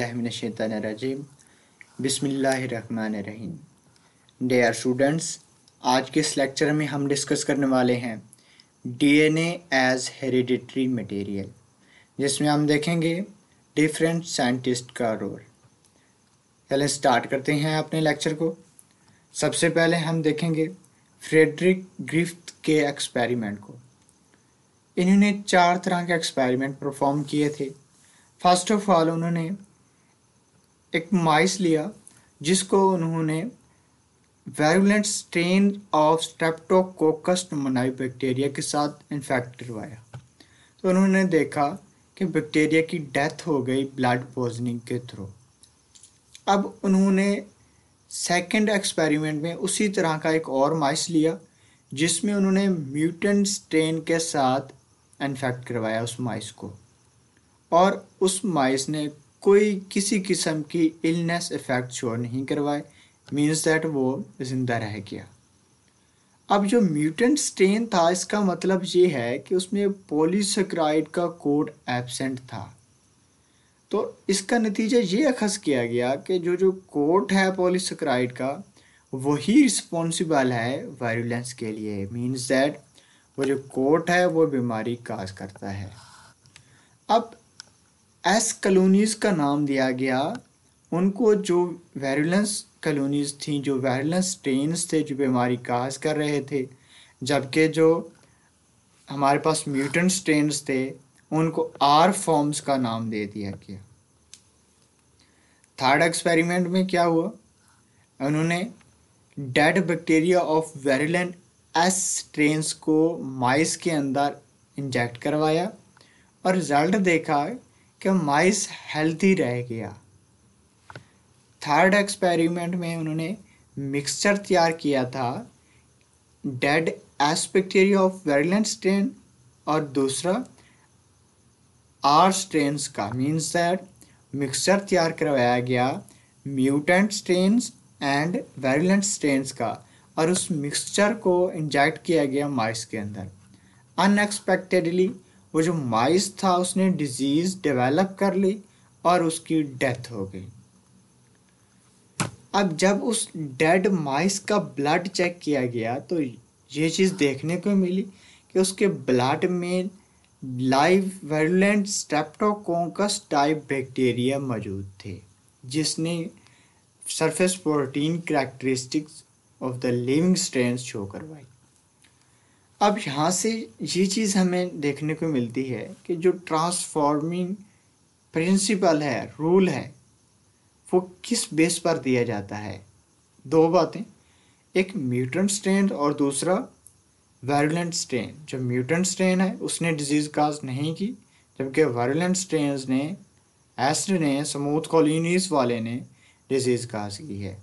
बिस्मिल्लाहिर्रहमानिर्रहीम बिस्मिल्लाहिर्रहमानिर्रहीम dear students आज के इस लेक्चर में हम डिस्कस करने वाले हैं डीएनए एज हेरिडिटरी मटेरियल जिसमें हम देखेंगे डिफरेंट साइंटिस्ट का रोल पहले स्टार्ट करते हैं अपने लेक्चर को सबसे पहले हम देखेंगे फ्रेडरिक ग्रिफ्थ के एक्सपेरिमेंट को इन्होंने चार तरह के एक्सपेरिमेंट परफॉर्म किए थे फर्स्ट ऑफ ऑल उन्होंने एक माइस लिया जिसको उन्होंने virulent strain of streptococcus pneumoniae bacteria के साथ इन्फेक्ट करवाया तो उन्होंने देखा कि बैक्टीरिया की डेथ हो गई ब्लड पॉइजनिंग के थ्रू अब उन्होंने सेकंड एक्सपेरिमेंट में उसी तरह का एक और माइस लिया जिसमें उन्होंने म्यूटेंट स्ट्रेन के साथ इन्फेक्ट करवाया उस माइस को और उस माइस ने कोई किसी किस्म की इलनेस इफ़ेक्ट शो नहीं करवाए मीन्स दैट वो ज़िंदा रह गया अब जो म्यूटेंट स्टेन था इसका मतलब ये है कि उसमें पोलीसक्राइड का कोड एबसेंट था तो इसका नतीजा ये अखज किया गया कि जो जो कोड है पोलीसक्राइड का वही रिस्पॉन्सिबल है वायरुलेंस के लिए मीन्स दैट वो जो कोट है वो बीमारी काज करता है अब एस कलोनीज का नाम दिया गया उनको जो वेरुलेंस कलोनीज थी जो वायरलेंस स्ट्रेन्स थे जो बीमारी काज कर रहे थे जबकि जो हमारे पास म्यूटेंट स्ट्रेन्स थे उनको आर फॉर्म्स का नाम दे दिया गया थर्ड एक्सपेरिमेंट में क्या हुआ उन्होंने dead bacteria of virulent S strains को माइस के अंदर इंजेक्ट करवाया और रिज़ल्ट देखा कि माइस हेल्थी रह गया थर्ड एक्सपेरिमेंट में उन्होंने मिक्सचर तैयार किया था dead bacteria of virulent strain और दूसरा आर स्ट्रेन्स का मीन्स दैट मिक्सचर तैयार करवाया गया mutant strains and virulent strains का और उस मिक्सचर को इंजेक्ट किया गया माइस के अंदर अनएक्सपेक्टेडली वो जो माइस था उसने डिजीज़ डेवलप कर ली और उसकी डेथ हो गई अब जब उस डेड माइस का ब्लड चेक किया गया तो ये चीज़ देखने को मिली कि उसके ब्लड में live virulent streptococcus type bacteria मौजूद थे जिसने surface protein characteristics of the living strain show करवाई अब यहाँ से ये चीज़ हमें देखने को मिलती है कि जो ट्रांसफॉर्मिंग प्रिंसिपल है रूल है वो किस बेस पर दिया जाता है दो बातें एक म्यूटेंट स्ट्रेन और दूसरा वायरलेंट स्ट्रेन जो म्यूटेंट स्ट्रेन है उसने डिजीज़ काज नहीं की जबकि वायरलेंट स्ट्रेन ने एस्ट ने समूथ कॉलोनीस वाले ने डिजीज़ काज की है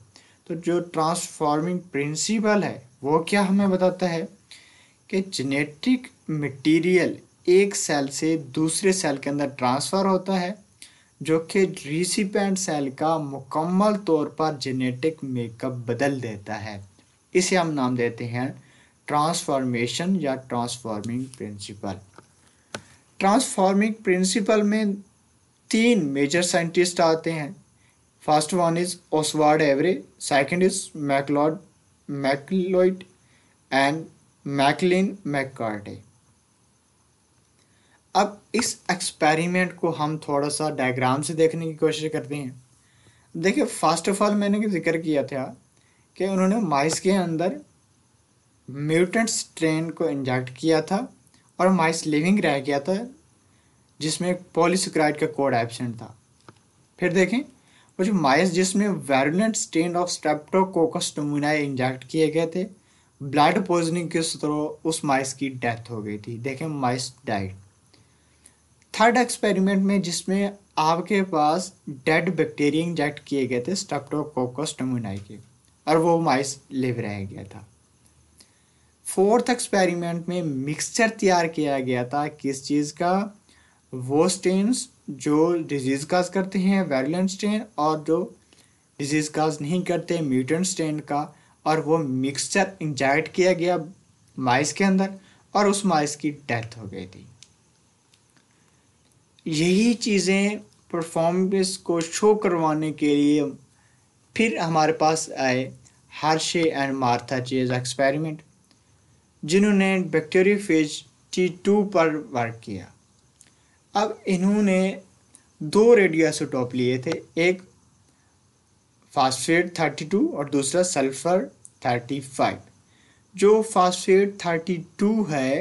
तो जो ट्रांसफॉर्मिंग प्रिंसिपल है वो क्या हमें बताता है कि जेनेटिक मटेरियल एक सेल से दूसरे सेल के अंदर ट्रांसफ़र होता है जो कि रिसिपेंट सेल का मुकम्मल तौर पर जेनेटिक मेकअप बदल देता है इसे हम नाम देते हैं ट्रांसफॉर्मेशन या ट्रांसफॉर्मिंग प्रिंसिपल ट्रांसफॉर्मिंग प्रिंसिपल में तीन मेजर साइंटिस्ट आते हैं first one is Oswald Avery second is MacLeod MacLeod and McLean McCarty अब इस एक्सपेरिमेंट को हम थोड़ा सा डायग्राम से देखने की कोशिश करते हैं देखिए फर्स्ट ऑफ ऑल मैंने जिक्र किया था कि उन्होंने माइस के अंदर म्यूटेंट स्ट्रेन को इंजेक्ट किया था और माइस लिविंग रह गया था जिसमें पॉलीसक्राइड का कोड एबसेंट था फिर देखें वो जो माइस जिसमें वेरुलेंट स्ट्रेन ऑफ स्ट्रेप्टोकोकस नमूनाए इंजेक्ट किए गए थे ब्लड पॉइजनिंग के थ्रो उस माइस की डेथ हो गई थी देखें माइस डाइड थर्ड एक्सपेरिमेंट में जिसमें आपके पास डेड बैक्टीरिया इंजेक्ट किए गए थे स्टेप्टोकोकस टमुनाई के और वो माइस लिव रह गया था फोर्थ एक्सपेरिमेंट में मिक्सचर तैयार किया गया था किस चीज़ का वो स्टेन्स जो डिजीज़ काज करते हैं वेरुलेंट स्टेन और जो डिजीज़ काज नहीं करते म्यूटेंट स्टेन का और वो मिक्सचर इंजेक्ट किया गया माइस के अंदर और उस माइस की डेथ हो गई थी यही चीज़ें परफॉर्मेंस को शो करवाने के लिए फिर हमारे पास आए Hershey and Martha Chase experiment जिन्होंने फेज टी टू पर वर्क किया अब इन्होंने दो रेडियो लिए थे एक फास्फेट 32 और दूसरा सल्फर 35 जो फास्फेट 32 है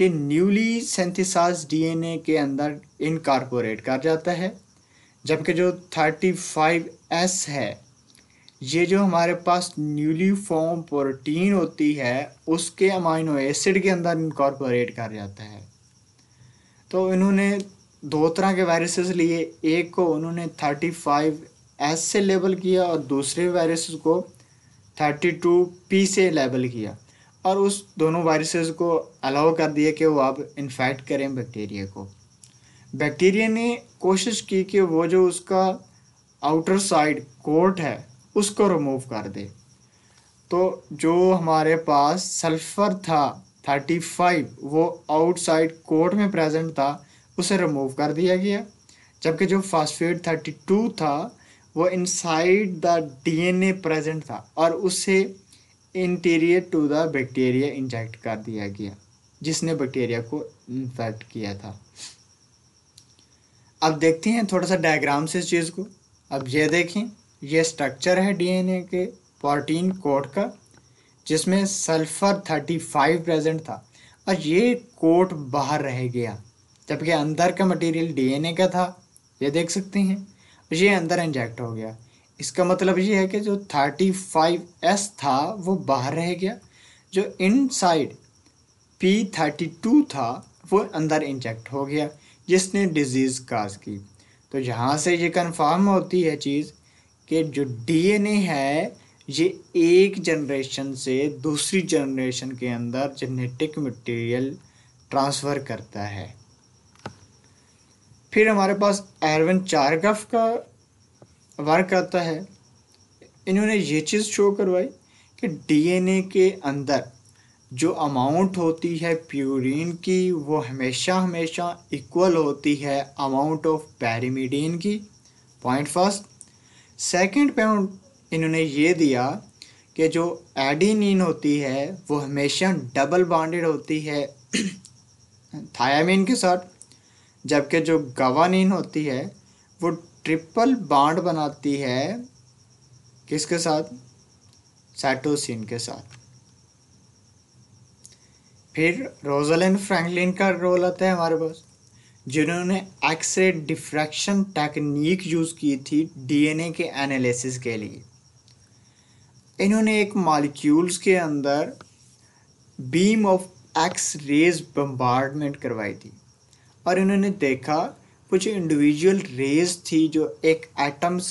ये न्यूली सेंथिसाइज डीएनए के अंदर इनकारपोरेट कर जाता है जबकि जो 35S है ये जो हमारे पास न्यूली फॉर्म प्रोटीन होती है उसके अमाइनो एसिड के अंदर इनकॉर्पोरेट कर जाता है तो इन्होंने दो तरह के वायरसेस लिए एक को उन्होंने थर्टी फाइव एस से लेबल किया और दूसरे वायरस को थर्टी टू पी से लेबल किया और उस दोनों वायरसेस को अलाउ कर दिया कि वो अब इन्फेक्ट करें बैक्टीरिया को बैक्टीरिया ने कोशिश की कि वो जो उसका आउटर साइड कोट है उसको रिमूव कर दे तो जो हमारे पास सल्फ़र था थर्टी फाइव वो आउटसाइड कोट में प्रेजेंट था उसे रिमूव कर दिया गया जबकि जो फास्फेट थर्टी टू था वो इनसाइड द डीएनए प्रेजेंट था और उसे interior to the bacteria inject कर दिया गया जिसने बैक्टीरिया को इन्फेक्ट किया था अब देखते हैं थोड़ा सा डायग्राम से इस चीज़ को अब ये देखें ये स्ट्रक्चर है डीएनए के प्रोटीन कोट का जिसमें सल्फर थर्टी फाइव प्रेजेंट था और ये कोट बाहर रह गया जबकि अंदर का मटेरियल डीएनए का था ये देख सकते हैं ये अंदर इंजेक्ट हो गया इसका मतलब ये है कि जो 35s था वो बाहर रह गया जो इनसाइड P32 था वो अंदर इंजेक्ट हो गया जिसने डिजीज़ काज की तो यहाँ से ये कन्फर्म होती है चीज़ कि जो डीएनए है ये एक जनरेशन से दूसरी जनरेशन के अंदर जेनेटिक मटेरियल ट्रांसफ़र करता है फिर हमारे पास एरवन चारग्राफ का वर्क आता है इन्होंने ये चीज़ शो करवाई कि डीएनए के अंदर जो अमाउंट होती है प्यूरिन की वो हमेशा हमेशा इक्वल होती है अमाउंट ऑफ पैरिमिडीन की पॉइंट फर्स्ट सेकंड पॉइंट इन्होंने ये दिया कि जो एडिनिन होती है वो हमेशा डबल बॉन्डेड होती है थायामिन के साथ जबकि जो गवानीन होती है वो ट्रिपल बाड बनाती है किसके साथ साइटोसिन के साथ फिर रोजालिन फ्रैंकलिन का रोल आता है हमारे पास जिन्होंने एक्सरे डिफ्रैक्शन टेक्निक यूज़ की थी डीएनए के एनालिसिस के लिए इन्होंने एक मॉलिक्यूल्स के अंदर beam of X rays bombardment करवाई थी और इन्होंने देखा कुछ इंडिविजुअल रेज थी जो एक एटम्स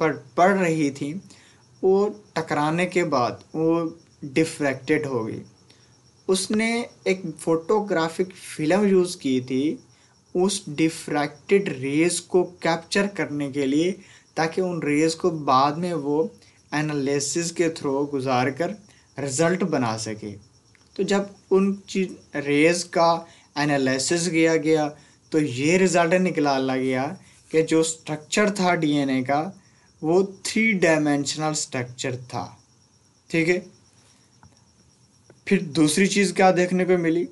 पर पड़ रही थी वो टकराने के बाद वो डिफ्रैक्टेड हो गई उसने एक फोटोग्राफिक फिल्म यूज़ की थी उस डिफ्रैक्टेड रेज को कैप्चर करने के लिए ताकि उन रेज को बाद में वो एनालिसिस के थ्रू गुजार कर रिज़ल्ट बना सके तो जब उन चीज रेज का एनालिसिस किया गया तो ये रिज़ल्ट निकला गया कि जो स्ट्रक्चर था डीएनए का वो थ्री डायमेंशनल स्ट्रक्चर था ठीक है फिर दूसरी चीज़ क्या देखने को मिली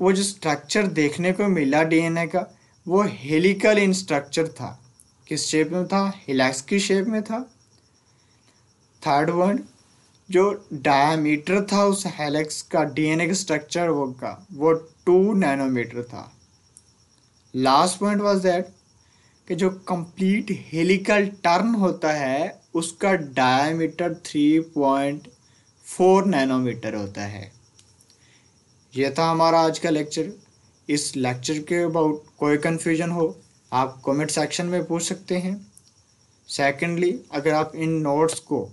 वो जो स्ट्रक्चर देखने को मिला डीएनए का वो हेलिकल इन स्ट्रक्चर था किस शेप में था हिलैक्स की शेप में था थर्ड वर्ड जो डायमीटर था उस हेलेक्स का डीएनए का स्ट्रक्चर वो का वो टू नैनोमीटर था लास्ट पॉइंट वाज दैट कि जो कंप्लीट हेलिकल टर्न होता है उसका diameter three point four nanometre होता है यह था हमारा आज का लेक्चर इस लेक्चर के अबाउट कोई कन्फ्यूजन हो आप कमेंट सेक्शन में पूछ सकते हैं सेकेंडली अगर आप इन नोट्स को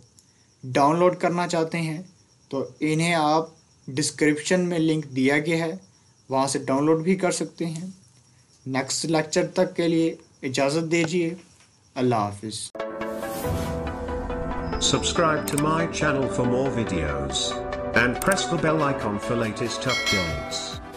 डाउनलोड करना चाहते हैं तो इन्हें आप डिस्क्रिप्शन में लिंक दिया गया है वहाँ से डाउनलोड भी कर सकते हैं नेक्स्ट लेक्चर तक के लिए इजाज़त दीजिए अल्लाह हाफिज़ Subscribe to my channel for more videos and press the bell icon for latest updates.